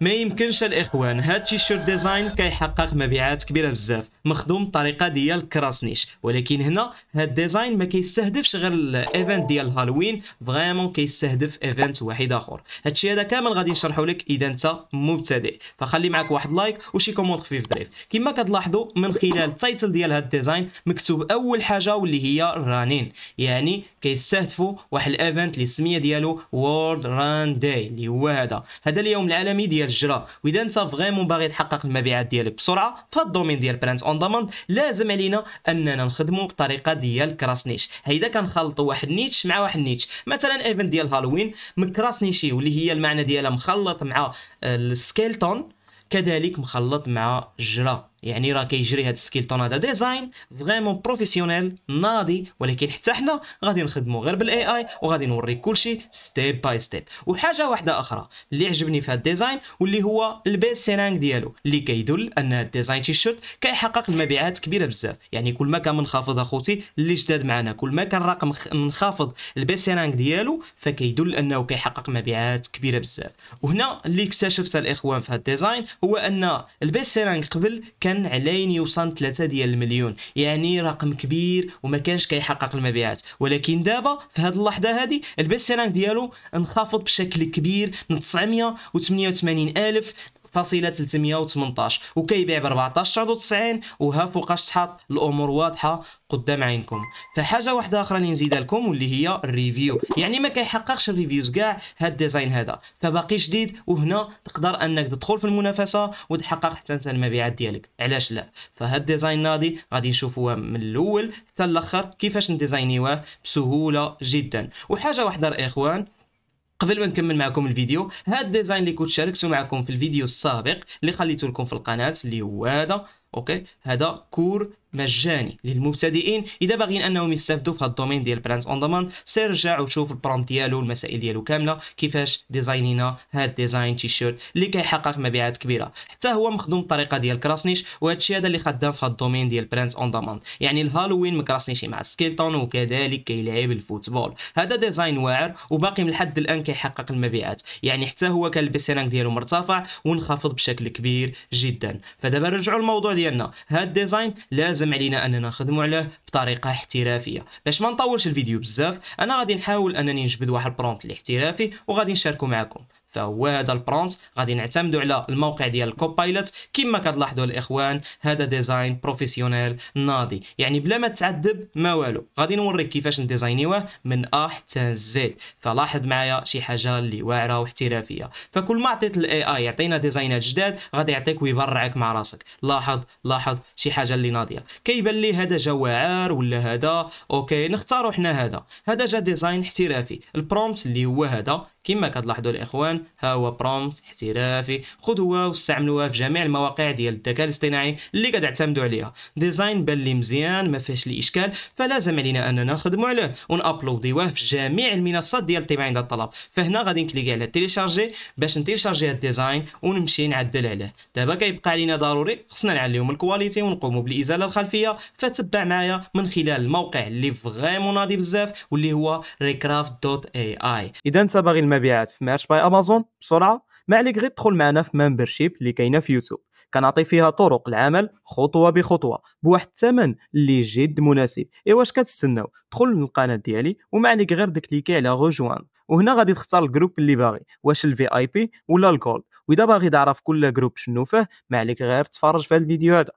ما يمكنش الاخوان هاد التيشيرت ديزاين كيحقق مبيعات كبيره بزاف مخدوم بطريقه ديال كراسنيش ولكن هنا هاد الديزاين ما كيستهدفش غير الايفنت ديال هالوين فريمون كيستهدف ايفنت واحد اخر هادشي هذا كامل غادي نشرحه لك اذا انت مبتدئ فخلي معك واحد لايك وشي كومونت خفيف ظريف كما كتلاحظوا من خلال التايتل ديال هاد الديزاين مكتوب اول حاجه واللي هي رانين يعني كيستهدفوا واحد الايفنت اللي السميه ديالو وورد ران داي اللي هو هذا هذا اليوم العالمي ديال ديال الجرا واذا انت فريمون باغي تحقق المبيعات ديالك بسرعه في هذا الدومين ديال براند اون دوموند لازم علينا اننا نخدموا بطريقه ديال كراس نيش هيدا كنخلطوا واحد نيتش مع واحد نيتش مثلا ايفنت ديال هالوين مكراس نيشي واللي هي المعنى ديالها مخلط مع السكيلتون كذلك مخلط مع الجره يعني راه كيجري هاد السكيل طون هذا ديزاين فريمون بروفيسيونيل ناضي ولكن حتى حنا غادي نخدموا غير بالاي اي وغادي نوريك كلشي ستيب باي ستيب وحاجه واحده اخرى اللي عجبني في هاد الديزاين واللي هو البيس سينانغ ديالو اللي كيدل ان ديزاين الديزاين تيشيرت كيحقق المبيعات كبيره بزاف يعني كل ما كان منخفض اخوتي اللي جداد معنا كل ما كان الرقم منخفض البيس سينانغ ديالو فكيدل انه كيحقق مبيعات كبيره بزاف وهنا اللي اكتشفت الاخوان في هاد الديزاين هو ان البيس سينانغ قبل كان على علين يوصل 3 ديال المليون يعني رقم كبير وما كانش كيحقق المبيعات ولكن دابا في هذه اللحظه هذه البيست سيلينغ ديالو انخفض بشكل كبير من 988 الف فاصله 318 وكيبيع ب 14.99 وها فوقاش تحط الامور واضحه قدام عينكم فحاجه واحده اخرى اللي نزيدها لكم واللي هي الريفيو يعني ما كيحققش الريفيوز كاع هاد الديزاين هذا فباقي جديد وهنا تقدر انك تدخل في المنافسه وتحقق حتى انت المبيعات ديالك علاش لا فهاد الديزاين نادي غادي نشوفوه من الاول حتى الاخر كيفاش نديزاينيوه بسهوله جدا وحاجه واحده الاخوان قبل ما نكمل معكم الفيديو هاد الديزاين اللي كنت شاركته معكم في الفيديو السابق اللي خليته لكم في القناه اللي هو هذا اوكي هذا كور مجاني للمبتدئين اذا باغيين انهم يستافدوا في هذا الدومين ديال براند اون دوماند سير رجع وشوف البروم ديالو المسائل ديالو كامله كيفاش ديزاينينا هاد ديزاين تي شيرت اللي كيحقق مبيعات كبيره حتى هو مخدوم بطريقه ديال كراسنيش وهذا الشيء هذا اللي خدام في هذا الدومين ديال براند اون دوماند يعني الهالوين مكراسنيشي مع سكيلتون وكذلك كيلعب الفوتبول هذا ديزاين واعر وباقي من لحد الان كيحقق المبيعات يعني حتى هو كان البيسيرانك ديالو مرتفع وانخفض بشكل كبير جدا فدابا نرجعوا للموضوع ديالنا هاد ديزاين لازم لازم علينا اننا نخدموا عليه بطريقه احترافيه باش ما نطولش الفيديو بزاف انا غادي نحاول انني نجبد واحد البرومبت اللي احترافي وغادي نشاركه معكم فهو هذا البرومبت غادي نعتمدوا على الموقع ديال الكوبايلوت كما كتلاحظوا الاخوان هذا ديزاين بروفيسيونيل ناضي يعني بلا ما تعذب ما والو غادي نوريك كيفاش نديزاينيوه من ا حتى زد فلاحظ معايا شي حاجه اللي واعره واحترافيه فكل ما عطيت الاي اي يعطينا ديزاينات جداد غادي يعطيك ويبرعك مع راسك لاحظ لاحظ شي حاجه اللي ناضيه كيبان لي هذا جا واعر ولا هذا اوكي نختاروا حنا هذا هذا جا ديزاين احترافي البرومبت اللي هو هذا كما كتلاحظوا الاخوان ها هو برومبت احترافي خذوها واستعملوها في جميع المواقع ديال الذكاء الاصطناعي اللي كتعتمدوا عليها ديزاين بان لي مزيان ما فيهش الاشكال فلازم علينا اننا نخدموا عليه ونابلوديوه في جميع المنصات ديال الطباعه عند الطلب فهنا غادي نكليكي على تيليشارجي باش نتيليشارجي هاد الديزاين ونمشي نعدل عليه دابا كيبقى علينا ضروري خصنا نعليهم الكواليتي ونقوموا بالازاله الخلفيه فتبع معايا من خلال الموقع اللي فريمون ناضي بزاف واللي هو ريكرافت دوت اي اي اذا انت باغي المبيعات في مارش باي امازون بسرعه ما عليك غير تدخل معنا في ممبرشيب اللي كاينه في يوتيوب كنعطي فيها طرق العمل خطوه بخطوه بواحد الثمن اللي جد مناسب ايوا واش كتستناو دخل للقناه ديالي وما عليك غير دكليكي على روجوان وهنا غادي تختار الجروب اللي باغي واش الفي اي بي ولا الجولد واذا باغي تعرف كل جروب شنو فيه ما عليك غير تفرج في هذا الفيديو هذا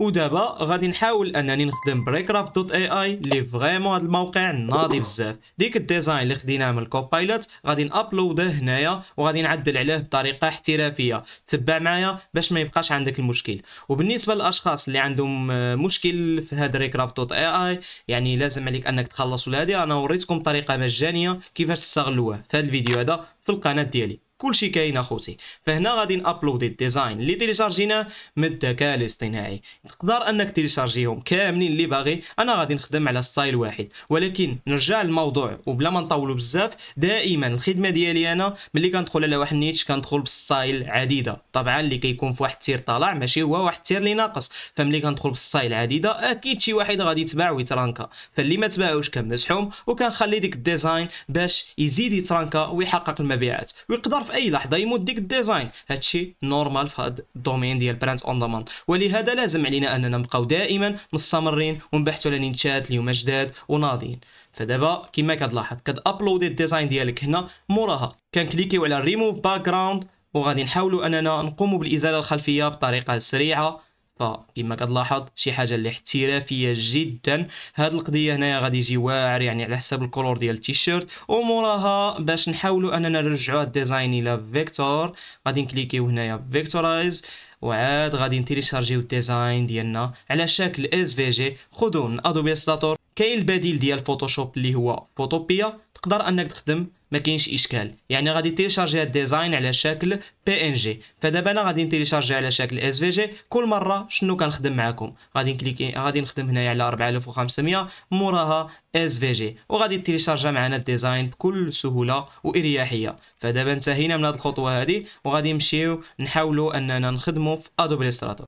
ودابا غادي نحاول انني نخدم بريكرافت دوت اي اي اللي فريمون هذا الموقع ناضي بزاف ديك الديزاين اللي خديناه من الكوبايلوت غادي نابلوده هنايا وغادي نعدل عليه بطريقه احترافيه تبع معايا باش ما يبقاش عندك المشكل وبالنسبه للاشخاص اللي عندهم مشكل في هذا ريكرافت دوت اي اي يعني لازم عليك انك تخلصوا هذه انا وريتكم طريقه مجانيه كيفاش تستغلوها في هذا الفيديو هذا في القناه ديالي كلشي كاين اخوتي فهنا غادي نابلودي الديزاين اللي تيليشارجيناه من الذكاء الاصطناعي تقدر انك تيليشارجيهم كاملين اللي باغي انا غادي نخدم على ستايل واحد ولكن نرجع للموضوع وبلا ما نطولوا بزاف دائما الخدمه ديالي انا ملي كندخل على واحد النيتش كندخل بستايل عديده طبعا اللي كيكون في واحد التير طالع ماشي هو واحد التير اللي ناقص فملي كندخل بستايل عديده اكيد شي واحد غادي يتباع ويترانكا فاللي ما تباعوش كنمسحهم وكنخلي ديك الديزاين باش يزيد يترانكا ويحقق المبيعات ويقدر في اي لحظه يموت ديك الديزاين هادشي نورمال في هاد الدومين ديال براند اون ديماند ولهذا لازم علينا اننا نبقاو دائما مستمرين ونبحثوا على نيتشات اليوم جداد وناضين فدابا كما كتلاحظ كتابلودي الديزاين ديالك هنا موراها كنكليكيو على ريموف باك جراوند وغادي نحاولوا اننا نقوموا بالازاله الخلفيه بطريقه سريعه فكما كتلاحظ شي حاجه اللي احترافيه جدا هاد القضيه هنايا غادي يجي واعر يعني على حساب الكولور ديال التيشيرت وموراها باش نحاولوا اننا نرجعوا الديزاين الى فيكتور غادي نكليكيو هنايا فيكتورايز وعاد غادي نتيليشارجيو الديزاين ديالنا على شكل اس في جي خذوه من ادوبي ستاتور كاين البديل ديال فوتوشوب اللي هو فوتوبيا تقدر انك تخدم ما كاينش اشكال يعني غادي تيليشارجي هاد الديزاين على شكل بي ان جي فدابا انا غادي نتيليشارجي على شكل اس في جي كل مره شنو كنخدم معكم غادي نكليكي غادي نخدم هنايا على 4500 موراها اس في جي وغادي تيليشارجا معنا الديزاين بكل سهوله واريحيه فدابا انتهينا من هاد الخطوه هادي وغادي نمشيو نحاولوا اننا نخدموا في ادوبليستراتور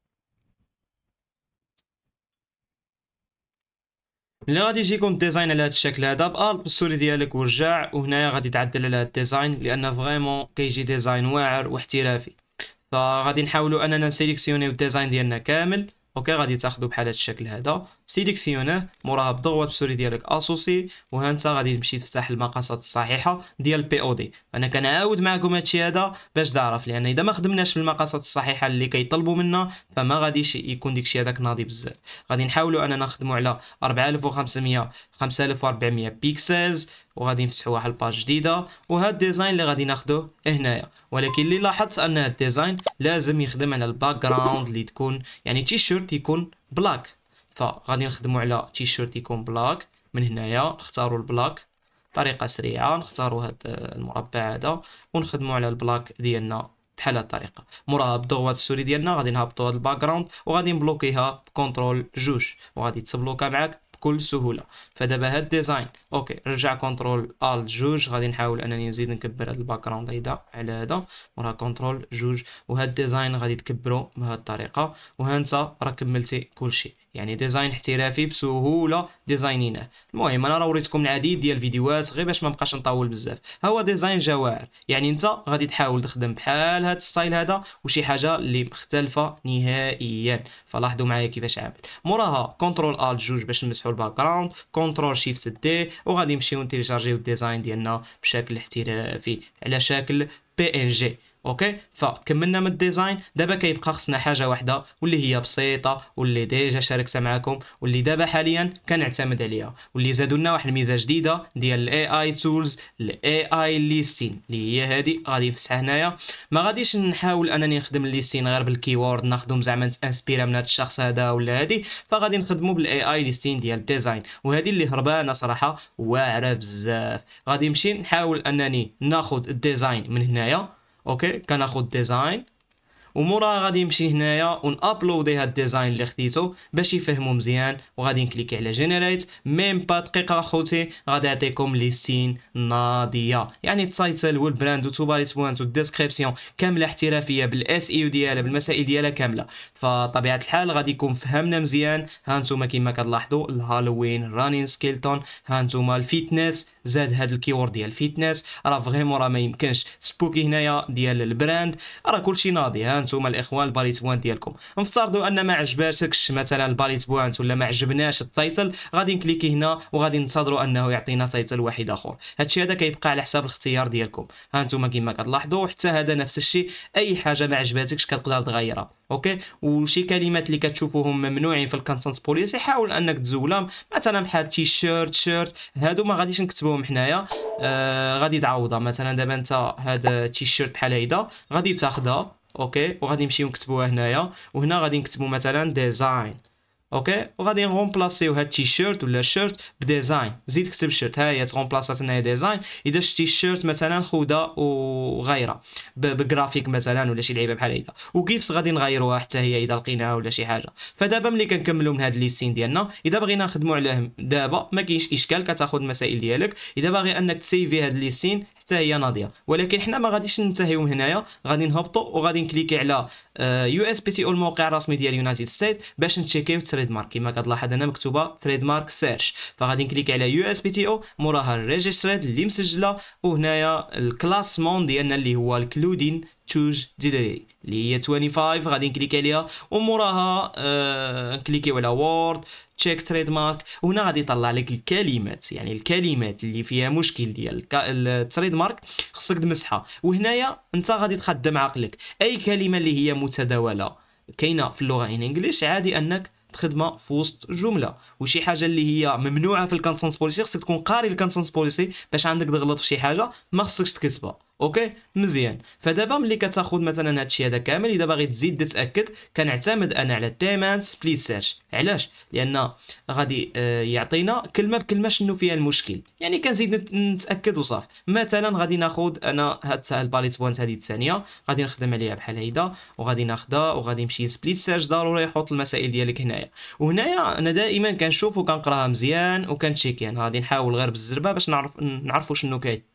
لا غادي يجيكم ديزاين على هذا الشكل هذا بالت بالسوري ديالك ورجع وهنايا غادي تعدل على هذا الديزاين لان فريمون كيجي ديزاين واعر واحترافي فغادي نحاولوا اننا نسيليكسيونيو الديزاين ديالنا كامل اوكي غادي تاخذو بحال هذا الشكل هذا سيليكسيونيه موراها بضغوه بسوري ديالك اسوسي وها انت غادي تمشي تفتح المقاسات الصحيحه ديال بي او دي انا كنعاود معكم هادشي هذا باش تعرف لان اذا ما خدمناش بالمقاسات الصحيحه اللي كيطلبوا منا فما غاديش يكون داكشي هذاك ناضي بزاف غادي نحاولوا اننا نخدموا على 4500 5400 بيكسلز وغادي نفتحوا واحد الباج جديده وهذا الديزاين اللي غادي ناخذه هنايا ولكن اللي لاحظت ان هذا الديزاين لازم يخدم على الباك جراوند اللي تكون يعني تيشيرت يكون بلاك فغادي نخدموا على تيشيرت يكون بلاك من هنايا نختاروا البلاك طريقه سريعه نختاروا هذا المربع هذا ونخدموا على البلاك ديالنا بحال هاد الطريقه موراها بضغوه السوري ديالنا غادي نهبطوا هذا الباك جراوند وغادي نبلوكيها بكونترول جوج وغادي تبلوكا معاك بكل سهوله فدابا هاد ديزاين اوكي نرجع كنترول الت جوج غادي نحاول انني نزيد نكبر هاد الباك جراوند هيدا على هذا وراه كنترول جوج وهاد ديزاين غادي تكبرو بهاد الطريقه وها راه كملتي كلشي يعني ديزاين احترافي بسهوله ديزاينينه المهم انا راه وريتكم العديد ديال الفيديوهات غير باش ما نبقاش نطول بزاف ها هو ديزاين جواهر يعني انت غادي تحاول تخدم بحال هاد الستايل هذا وشي حاجه اللي مختلفه نهائيا فلاحظوا معايا كيفاش عامل موراها كنترول ال جوج باش نمسحوا الباك جراوند كنترول شيفت دي وغادي نمشيو نتيليشارجيو الديزاين ديالنا بشكل احترافي على شكل بي ان جي اوكي فكملنا من الديزاين دابا كيبقى خصنا حاجه واحده واللي هي بسيطه واللي ديجا شاركتها معكم واللي دابا حاليا كنعتمد عليها واللي زادوا لنا واحد الميزه جديده ديال الاي اي تولز الاي اي ليستين اللي هي هذه غادي نفتحها هنايا ما غاديش نحاول انني نخدم الليستين غير بالكيورد ناخذهم زعما انسبيرا من هذا الشخص هذا ولا هذه فغادي نخدموا بالاي اي ليستين ديال الديزاين وهذه اللي هربانه صراحه واعره بزاف غادي نمشي نحاول انني ناخذ الديزاين من هنايا اوكي كناخد ديزاين ومورا غادي نمشي هنايا ونابلودي هاد الديزاين اللي خديتو باش يفهمو مزيان وغادي نكليكي على جينيريت ميم با دقيقه خوتي غادي يعطيكم ليستين ناضيه يعني التايتل والبراند وتوباريت بوانت والديسكريبسيون كامله احترافيه بالاس اي ديالها بالمسائل ديالها كامله فطبيعه الحال غادي يكون فهمنا مزيان ها انتم كما كتلاحظوا الهالوين رانين سكيلتون ها انتم الفيتنس زاد هاد الكيورد ديال الفيتنس راه فريمون راه ما يمكنش سبوكي هنايا ديال البراند راه كلشي ناضي ها نتوما الاخوان الباليت بوان ديالكم نفترضوا ان ما عجباتكش مثلا الباليت بوانت ولا ما عجبناش التايتل غادي نكليكي هنا وغادي ننتظروا انه يعطينا تايتل واحد اخر هادشي هذا كيبقى على حساب الاختيار ديالكم ها نتوما كما كتلاحظوا حتى هذا نفس الشيء اي حاجه ما عجباتكش كتقدر تغيرها اوكي وشي كلمات اللي كتشوفوهم ممنوعين في الكونتنت بوليسي حاول انك تزولهم مثلا بحال تي شيرت شيرت هادو ما غاديش نكتبوهم حنايا آه غادي تعوضها مثلا دابا انت هذا تي شيرت بحال هيدا غادي تاخذها اوكي وغادي نمشيو نكتبوها هنايا وهنا غادي نكتبو مثلا ديزاين اوكي وغادي نغومبلاسيو هاد التيشيرت ولا الشيرت بديزاين زيد كتب شيرت ها هي تغومبلاسات هنايا ديزاين اذا شتي الشيرت مثلا خوذه وغيره بجرافيك مثلا ولا شي لعيبه بحال هكا وكيفس غادي نغيروها حتى هي اذا لقيناها ولا شي حاجه فدابا ملي كنكملوا من هاد ليستين ديالنا اذا بغينا نخدموا عليهم دابا ما كاينش اشكال كتاخذ المسائل ديالك اذا باغي انك تسيفي هاد ليستين حتى هي ناضيه ولكن حنا ما غاديش ننتهيو من هنايا غادي نهبطوا وغادي نكليكي على يو آه، اس بي تي او الموقع الرسمي ديال يونايتد ستيت باش نتشيكيو التريد مارك كما كتلاحظ هنا مكتوبه تريد مارك سيرش فغادي نكليك على يو اس بي تي او موراها ريجستريد اللي مسجله وهنايا الكلاسمون ديالنا اللي هو الكلودين توج ديلي اللي هي 25 غادي نكليك عليها وموراها آه، نكليكيو على وورد تشيك تريد مارك وهنا غادي يطلع لك الكلمات يعني الكلمات اللي فيها مشكل ديال التريد مارك خصك تمسحها وهنايا انت غادي تخدم عقلك اي كلمه اللي هي متداوله كاينه في اللغه ان انجليش عادي انك تخدمها في وسط جمله وشي حاجه اللي هي ممنوعه في الكونسنس بوليسي خصك تكون قاري الكونسنس بوليسي باش عندك تغلط في شي حاجه ما خصكش تكتبها اوكي مزيان فدابا ملي كتاخذ مثلا هادشي هذا كامل اذا باغي تزيد تتاكد كنعتمد انا على التيمان سبليت سيرش علاش لان غادي آه، يعطينا كلمه بكلمه شنو فيها المشكل يعني كنزيد نتاكد وصاف مثلا غادي ناخذ انا هاد الباليت بوينت هذه الثانيه غادي نخدم عليها بحال هيدا وغادي ناخذها وغادي نمشي سبليت سيرش ضروري يحط المسائل ديالك هنايا وهنايا انا دائما كنشوف وكنقراها مزيان وكنتشيكي يعني غادي نحاول غير بالزربه باش نعرف نعرفوا شنو كاين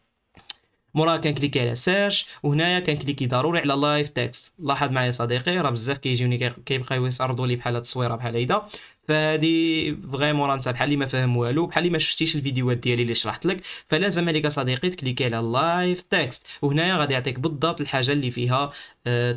موراها كنكليكي على سيرش وهنايا كنكليكي ضروري على لايف تكست لاحظ معايا صديقي راه بزاف كيجيوني كيبقاو يسردوا لي بحال هاد التصويره بحال هيدا فهادي فريمون راه انت بحال اللي ما فاهم والو بحال اللي ما شفتيش الفيديوهات ديالي اللي شرحت لك فلازم عليك صديقي تكليكي على لايف تكست وهنايا غادي يعطيك بالضبط الحاجه اللي فيها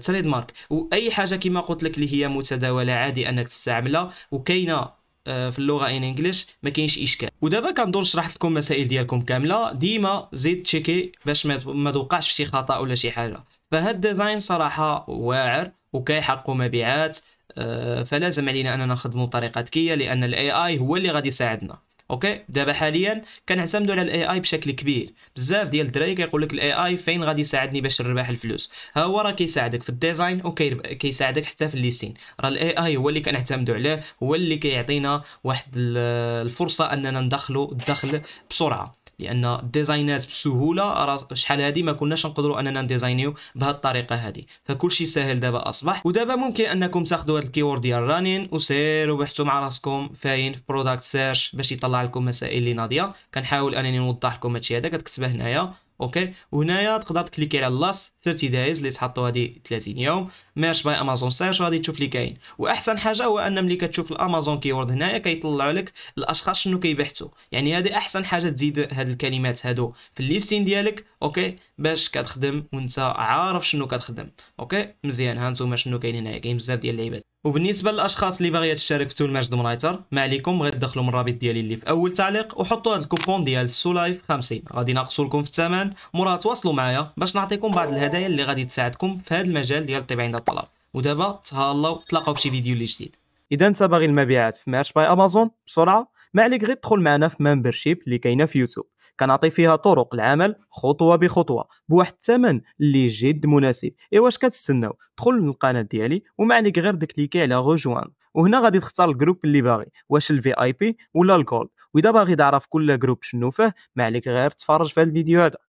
تريد آه، مارك واي حاجه كما قلت لك اللي هي متداوله عادي انك تستعملها وكاينه آه، في اللغه ان انجلش ما كاينش اشكال ودابا كندور شرحت لكم المسائل ديالكم كامله ديما زيد تشيكي باش ما توقعش في شي خطا ولا شي حاجه فهاد الديزاين صراحه واعر وكيحقق مبيعات آه، فلازم علينا اننا نخدموا بطريقه ذكيه لان الاي اي هو اللي غادي يساعدنا اوكي دابا حاليا كنعتمدوا على الاي اي بشكل كبير بزاف ديال الدراري كيقول لك الاي اي فين غادي يساعدني باش نربح الفلوس ها هو راه كيساعدك في الديزاين وكيساعدك حتى في الليسين راه الاي اي هو اللي كنعتمدوا عليه هو اللي كيعطينا واحد الفرصه اننا ندخلوا الدخل بسرعه لان ديزاينات بسهوله شحال هذه ما كناش نقدروا اننا نديزاينيو بهذه الطريقه هذه فكل شيء ساهل دابا اصبح ودابا ممكن انكم تاخذوا هذا الكيورد ديال رانين وسيروا بحثوا مع راسكم فاين في برودكت سيرش باش يطلع لكم مسائل اللي ناضيه كنحاول انني نوضح لكم هادشي هذا كتكتبه هنايا اوكي وهنايا تقدر تكليكي على لاست 30 دايز اللي تحطوا هذه 30 يوم ميرش باي امازون سيرش غادي تشوف اللي كاين واحسن حاجه هو ان ملي كتشوف الامازون كيورد هنايا كيطلعوا لك الاشخاص شنو كيبحثوا يعني هذه احسن حاجه تزيد هاد الكلمات هادو في الليستين ديالك اوكي باش كتخدم وانت عارف شنو كتخدم اوكي مزيان ها نتوما شنو كاين هنايا كاين بزاف ديال اللعيبات وبالنسبه للاشخاص اللي باغيه تشارك في تول ماجد مونايتر ما عليكم غير تدخلوا من الرابط ديالي اللي في اول تعليق وحطوا هذا الكوبون ديال سولايف 50 غادي ناقصوا لكم في الثمن مراه تواصلوا معايا باش نعطيكم بعض الهدايا اللي غادي تساعدكم في هذا المجال ديال الطبع عند الطلب ودابا تهلاو تلاقاو في شي فيديو اللي جديد اذا انت باغي المبيعات في مارش باي امازون بسرعه ما عليك غير تدخل معنا في ممبرشيب اللي كاينه في يوتيوب كنعطي فيها طرق العمل خطوه بخطوه بواحد الثمن اللي جد مناسب ايوا واش كتستناو دخل للقناه ديالي وما عليك غير دكليكي على ريجوان وهنا غادي تختار الجروب اللي باغي واش الفي اي بي ولا الجولد واذا باغي تعرف كل جروب شنو فيه ما عليك غير تفرج في الفيديو هذا